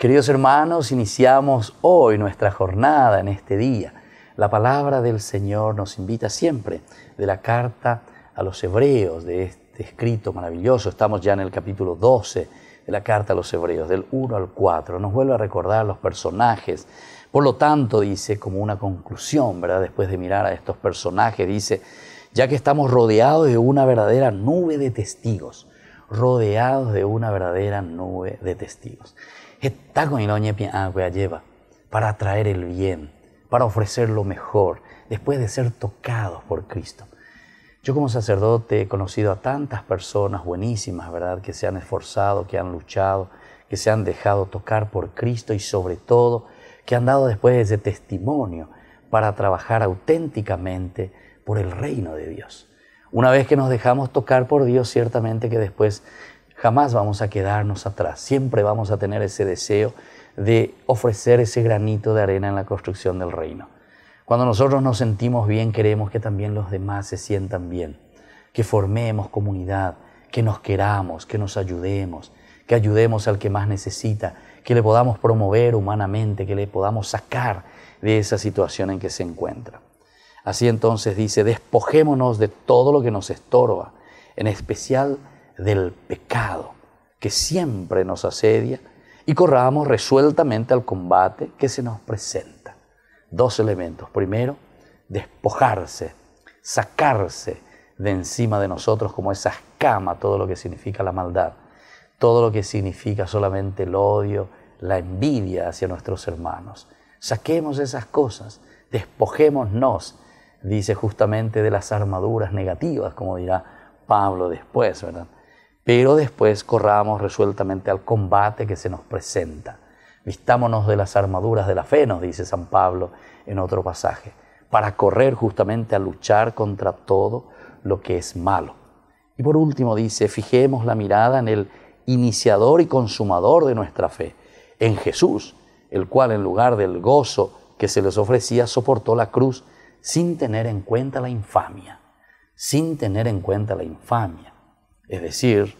Queridos hermanos, iniciamos hoy nuestra jornada en este día. La palabra del Señor nos invita siempre de la carta a los hebreos, de este escrito maravilloso. Estamos ya en el capítulo 12 de la carta a los hebreos, del 1 al 4. Nos vuelve a recordar los personajes. Por lo tanto, dice como una conclusión, ¿verdad? Después de mirar a estos personajes, dice, ya que estamos rodeados de una verdadera nube de testigos, rodeados de una verdadera nube de testigos. Ah, pues, lleva para atraer el bien, para ofrecer lo mejor, después de ser tocados por Cristo. Yo como sacerdote he conocido a tantas personas buenísimas, ¿verdad?, que se han esforzado, que han luchado, que se han dejado tocar por Cristo y sobre todo que han dado después ese testimonio para trabajar auténticamente por el reino de Dios. Una vez que nos dejamos tocar por Dios, ciertamente que después Jamás vamos a quedarnos atrás, siempre vamos a tener ese deseo de ofrecer ese granito de arena en la construcción del reino. Cuando nosotros nos sentimos bien, queremos que también los demás se sientan bien, que formemos comunidad, que nos queramos, que nos ayudemos, que ayudemos al que más necesita, que le podamos promover humanamente, que le podamos sacar de esa situación en que se encuentra. Así entonces dice, despojémonos de todo lo que nos estorba, en especial del pecado que siempre nos asedia y corramos resueltamente al combate que se nos presenta. Dos elementos. Primero, despojarse, sacarse de encima de nosotros como esa escama, todo lo que significa la maldad, todo lo que significa solamente el odio, la envidia hacia nuestros hermanos. Saquemos esas cosas, despojémonos, dice justamente de las armaduras negativas, como dirá Pablo después, ¿verdad? pero después corramos resueltamente al combate que se nos presenta. Vistámonos de las armaduras de la fe, nos dice San Pablo en otro pasaje, para correr justamente a luchar contra todo lo que es malo. Y por último dice, fijemos la mirada en el iniciador y consumador de nuestra fe, en Jesús, el cual en lugar del gozo que se les ofrecía soportó la cruz sin tener en cuenta la infamia, sin tener en cuenta la infamia. Es decir,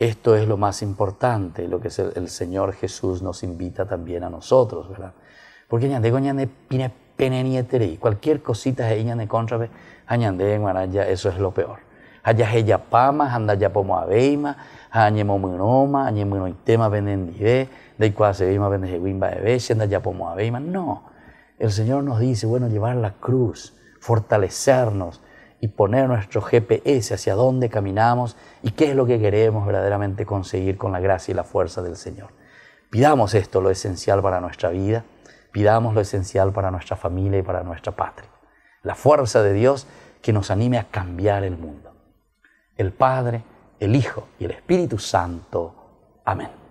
esto es lo más importante, lo que el, Señor Jesús nos invita también a nosotros, ¿verdad? Porque ñandego ñande pine cualquier cosita es ñande contra, añande guaraya, eso es lo peor. Allá ella pama, anda ya pomo abeima, añemo munoma, añemo itema venendide, de cuaseima vendejeguimba ebese, anda ya pomo abeima. No, el Señor nos dice, bueno, llevar la cruz, fortalecernos, y poner nuestro GPS hacia dónde caminamos y qué es lo que queremos verdaderamente conseguir con la gracia y la fuerza del Señor. Pidamos esto, lo esencial para nuestra vida, pidamos lo esencial para nuestra familia y para nuestra patria. La fuerza de Dios que nos anime a cambiar el mundo. El Padre, el Hijo y el Espíritu Santo. Amén.